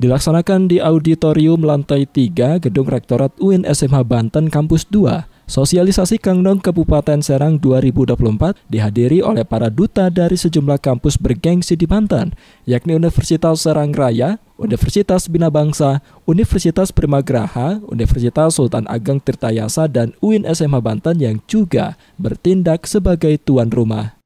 dilaksanakan di auditorium lantai 3 Gedung Rektorat UIN SMH Banten Kampus 2. Sosialisasi Kangdong Kabupaten Serang 2024 dihadiri oleh para duta dari sejumlah kampus bergengsi di Banten, yakni Universitas Serang Raya, Universitas Bina Bangsa, Universitas Primagraha, Universitas Sultan Ageng Tirtayasa, dan UIN SMA Banten yang juga bertindak sebagai tuan rumah.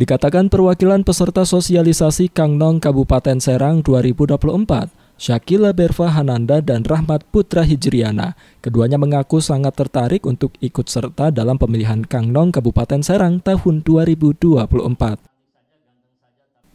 Dikatakan perwakilan peserta sosialisasi Kang Nong Kabupaten Serang 2024, Syakila Berva Hananda dan Rahmat Putra Hijriana. Keduanya mengaku sangat tertarik untuk ikut serta dalam pemilihan Kang Nong Kabupaten Serang tahun 2024.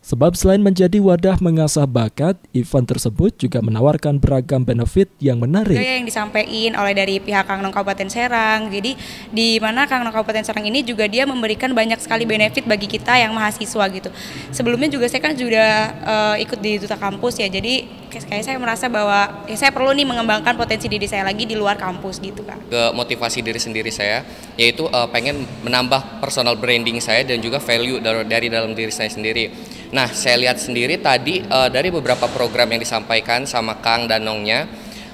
Sebab selain menjadi wadah mengasah bakat, event tersebut juga menawarkan beragam benefit yang menarik. Yang disampaikan oleh dari pihak Kang Nong Kabupaten Serang. Jadi di mana Kang Nong Kabupaten Serang ini juga dia memberikan banyak sekali benefit bagi kita yang mahasiswa gitu. Sebelumnya juga saya kan sudah eh, uh, ikut di duta kampus ya. Jadi kayak saya merasa bahwa ya saya perlu nih mengembangkan potensi diri saya lagi di luar kampus gitu kan. Ke motivasi diri sendiri saya yaitu uh, pengen menambah personal branding saya dan juga value dari, dari dalam diri saya sendiri Nah, saya lihat sendiri tadi uh, dari beberapa program yang disampaikan sama Kang dan Nongnya,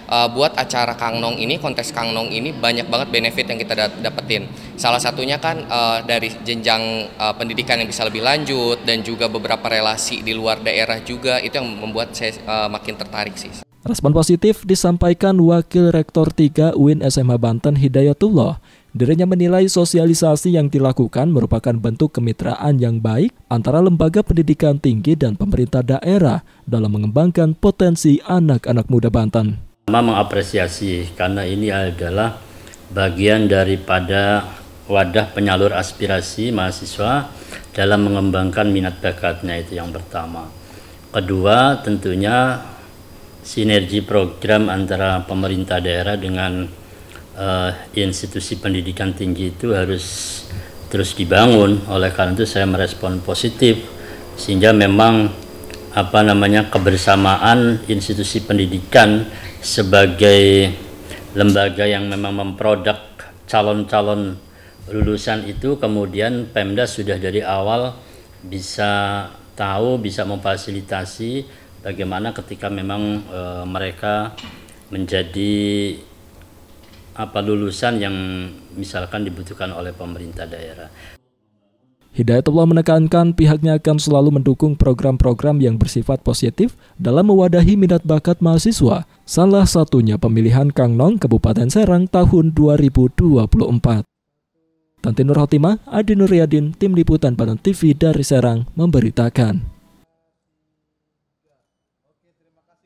uh, buat acara Kang Nong ini, kontes Kang Nong ini banyak banget benefit yang kita dapetin. Salah satunya kan uh, dari jenjang uh, pendidikan yang bisa lebih lanjut dan juga beberapa relasi di luar daerah juga itu yang membuat saya uh, makin tertarik sih. Respon positif disampaikan Wakil Rektor 3 UIN SMA Banten Hidayatullah Dirinya menilai sosialisasi yang dilakukan merupakan bentuk kemitraan yang baik antara lembaga pendidikan tinggi dan pemerintah daerah dalam mengembangkan potensi anak-anak muda Banten. Mama mengapresiasi karena ini adalah bagian daripada wadah penyalur aspirasi mahasiswa dalam mengembangkan minat bakatnya itu yang pertama. Kedua tentunya sinergi program antara pemerintah daerah dengan uh, institusi pendidikan tinggi itu harus terus dibangun. Oleh karena itu saya merespon positif sehingga memang apa namanya kebersamaan institusi pendidikan sebagai lembaga yang memang memproduk calon-calon lulusan itu kemudian Pemda sudah dari awal bisa tahu bisa memfasilitasi bagaimana ketika memang e, mereka menjadi apa lulusan yang misalkan dibutuhkan oleh pemerintah daerah. Hidayatullah menekankan pihaknya akan selalu mendukung program-program yang bersifat positif dalam mewadahi minat bakat mahasiswa, salah satunya pemilihan Kang Nong Kabupaten Serang tahun 2024. Tanti Nur Hotima, Adi Nuryadin, Tim Liputan Banon TV dari Serang memberitakan.